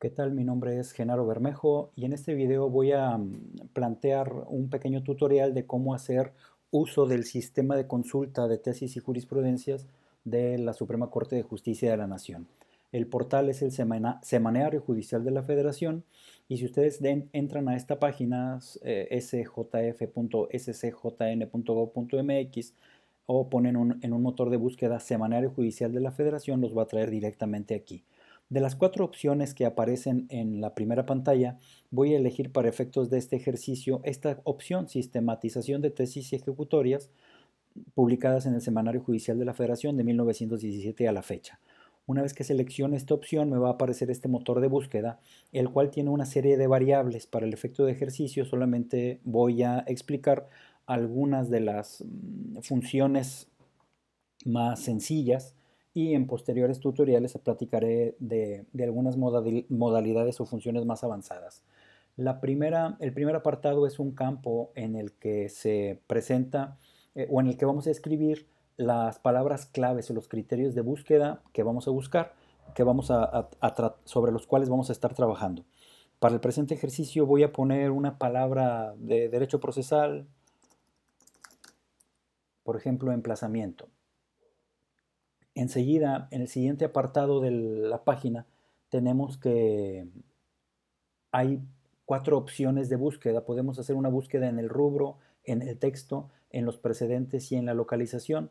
¿Qué tal? Mi nombre es Genaro Bermejo y en este video voy a mm, plantear un pequeño tutorial de cómo hacer uso del sistema de consulta de tesis y jurisprudencias de la Suprema Corte de Justicia de la Nación. El portal es el Semanario Judicial de la Federación y si ustedes entran a esta página eh, sjf.scjn.gov.mx o ponen en un motor de búsqueda Semanario Judicial de la Federación, los va a traer directamente aquí. De las cuatro opciones que aparecen en la primera pantalla, voy a elegir para efectos de este ejercicio esta opción Sistematización de tesis ejecutorias publicadas en el Semanario Judicial de la Federación de 1917 a la fecha. Una vez que seleccione esta opción me va a aparecer este motor de búsqueda, el cual tiene una serie de variables para el efecto de ejercicio. Solamente voy a explicar algunas de las mm, funciones más sencillas y en posteriores tutoriales platicaré de, algunas modalidades o funciones más avanzadas. La primera, el primer apartado es un campo en el que se presenta eh, o en el que vamos a escribir las palabras claves o los criterios de búsqueda que vamos a buscar, que vamos a sobre los cuales vamos a estar trabajando. Para el presente ejercicio voy a poner una palabra de derecho procesal, por ejemplo, emplazamiento enseguida, en el siguiente apartado de la página, tenemos que hay cuatro opciones de búsqueda. Podemos hacer una búsqueda en el rubro, en el texto, en los precedentes y en la localización.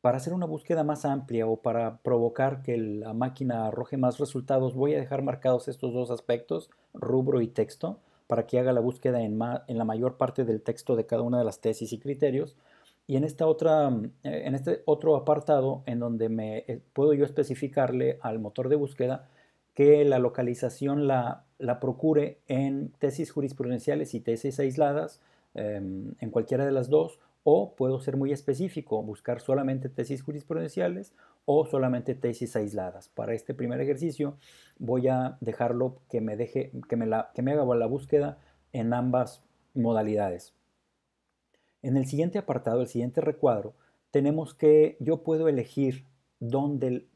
Para hacer una búsqueda más amplia o para provocar que la máquina arroje más resultados, voy a dejar marcados estos dos aspectos, rubro y texto, para que haga la búsqueda en, en la mayor parte del texto de cada una de las tesis y criterios y en, esta mm, eh, en este otro apartado, en donde me, eh, puedo yo especificarle al motor de búsqueda que la localización la, procure en tesis jurisprudenciales y tesis aisladas, em, en cualquiera de las dos, o puedo ser muy específico, buscar solamente tesis jurisprudenciales o solamente tesis aisladas. Para este primer ejercicio voy a dejarlo que me, deje, que me, que me haga la búsqueda en ambas modalidades. En el siguiente apartado, el siguiente recuadro, tenemos que yo puedo elegir dónde,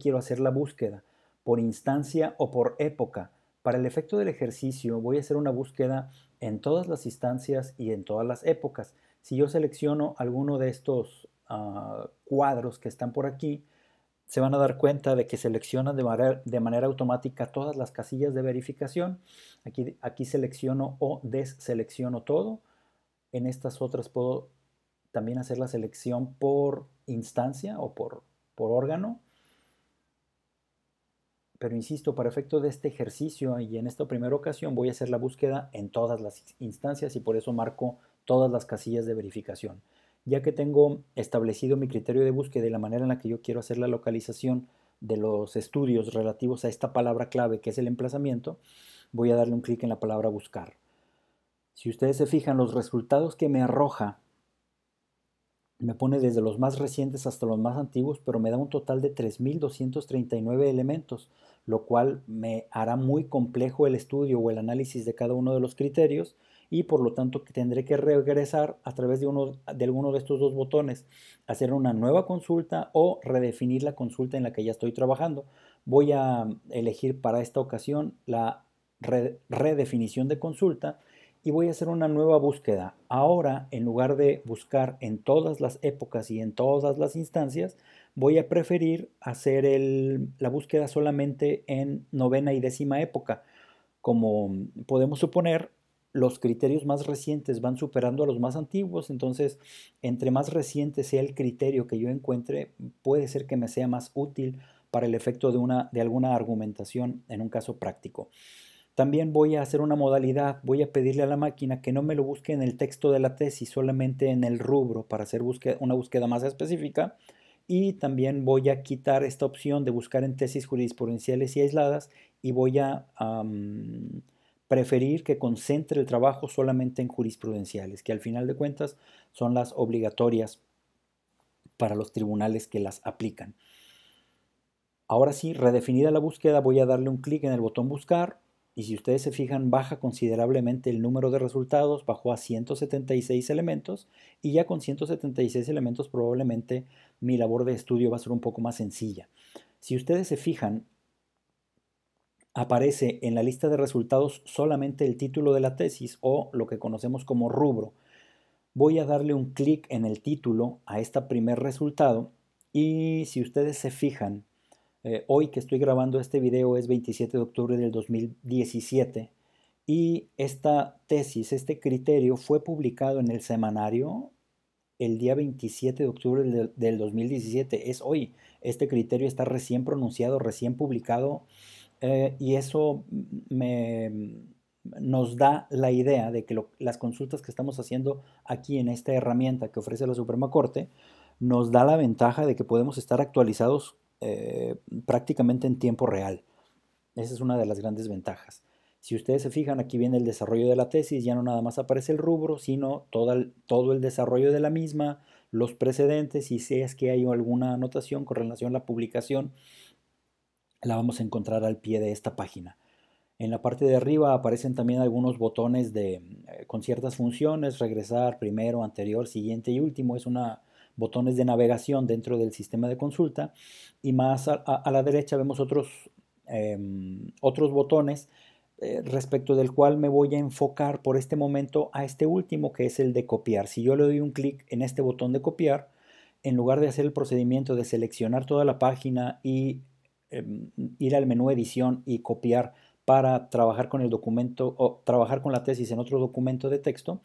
quiero hacer la búsqueda, por instancia o por época. Para el efecto del ejercicio voy a hacer una búsqueda en todas las instancias y en todas las épocas. Si yo selecciono alguno de estos ah, cuadros que están por aquí, se van a dar cuenta de que seleccionan de manera, de manera automática todas las casillas de verificación. Aquí, aquí selecciono o deselecciono todo en estas otras puedo también hacer la selección por instancia o por, órgano. Pero insisto, para efecto de este ejercicio y en esta primera ocasión voy a hacer la búsqueda en todas las instancias y por eso marco todas las casillas de verificación. Ya que tengo establecido mi criterio de búsqueda y la manera en la que yo quiero hacer la localización de los estudios relativos a esta palabra clave que es el emplazamiento, voy a darle un clic en la palabra buscar. Si ustedes se fijan, los resultados que me arroja me pone desde los más recientes hasta los más antiguos, pero me da un total de 3.239 elementos, lo cual me hará muy complejo el estudio o el análisis de cada uno de los criterios y por lo tanto tendré que regresar a través de, uno, de alguno de estos dos botones, hacer una nueva consulta o redefinir la consulta en la que ya estoy trabajando. Voy a elegir para esta ocasión la redefinición de consulta y voy a hacer una nueva búsqueda. Ahora, en lugar de buscar en todas las épocas y en todas las instancias, voy a preferir hacer la búsqueda solamente en novena y décima época. Como podemos suponer, los criterios más recientes van superando a los más antiguos, entonces entre más reciente sea el criterio que yo encuentre, puede ser que me sea más útil para el efecto de alguna argumentación en un caso práctico. También voy a hacer una modalidad, voy a pedirle a la máquina que no me lo busque en el texto de la tesis, solamente en el rubro para hacer una búsqueda más específica. Y también voy a quitar esta opción de buscar en tesis jurisprudenciales y aisladas y voy a preferir que concentre el trabajo solamente en jurisprudenciales, que al final de cuentas son las obligatorias para los tribunales que las aplican. Ahora sí, redefinida la búsqueda, voy a darle un clic en el botón buscar, y si ustedes se fijan, baja considerablemente el número de resultados, bajó a 176 elementos y ya con 176 elementos probablemente mi labor de estudio va a ser un poco más sencilla. Si ustedes se fijan, aparece en la lista de resultados solamente el título de la tesis o lo que conocemos como rubro. Voy a darle un clic en el título a este primer resultado y si ustedes se fijan, eh, hoy que estoy grabando este video es 27 de octubre del 2017 y esta tesis, este criterio fue publicado en el semanario el día 27 de octubre del, 2017, es hoy. Este criterio está recién pronunciado, recién publicado eh, y eso nos da la idea de que las consultas que estamos haciendo aquí en esta herramienta que ofrece la Suprema Corte nos da la ventaja de que podemos estar actualizados eh, prácticamente en tiempo real. Esa es una de las grandes ventajas. Si ustedes se fijan, aquí viene el desarrollo de la tesis, ya no nada más aparece el rubro, sino todo el, todo el desarrollo de la misma, los precedentes, y si es que hay alguna anotación con relación a la publicación, la vamos a encontrar al pie de esta página. En la parte de arriba aparecen también algunos botones de, eh, con ciertas funciones, regresar, primero, anterior, siguiente y último. Es una botones de navegación dentro del sistema de consulta y más a, la derecha vemos otros, em, otros botones eh, respecto del cual me voy a enfocar por este momento a este último que es el de copiar. Si yo le doy un clic en este botón de copiar, en lugar de hacer el procedimiento de seleccionar toda la página y em, ir al menú edición y copiar para trabajar con el documento o trabajar con la tesis en otro documento de texto,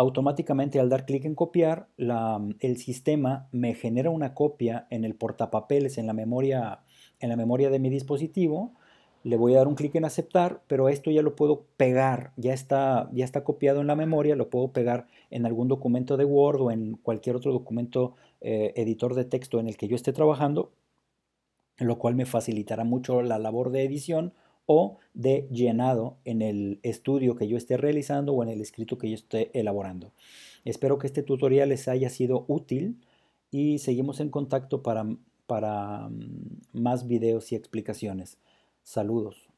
automáticamente al dar clic en copiar, el sistema me genera una copia en el portapapeles, en la memoria, en la memoria de mi dispositivo. Le voy a dar un clic en aceptar, pero esto ya lo puedo pegar, ya está, ya está copiado en la memoria, lo puedo pegar en algún documento de Word o en cualquier otro documento eh, editor de texto en el que yo esté trabajando, lo cual me facilitará mucho la labor de edición o de llenado en el estudio que yo esté realizando o en el escrito que yo esté elaborando. Espero que este tutorial les haya sido útil y seguimos en contacto para, para mm, más videos y explicaciones. Saludos.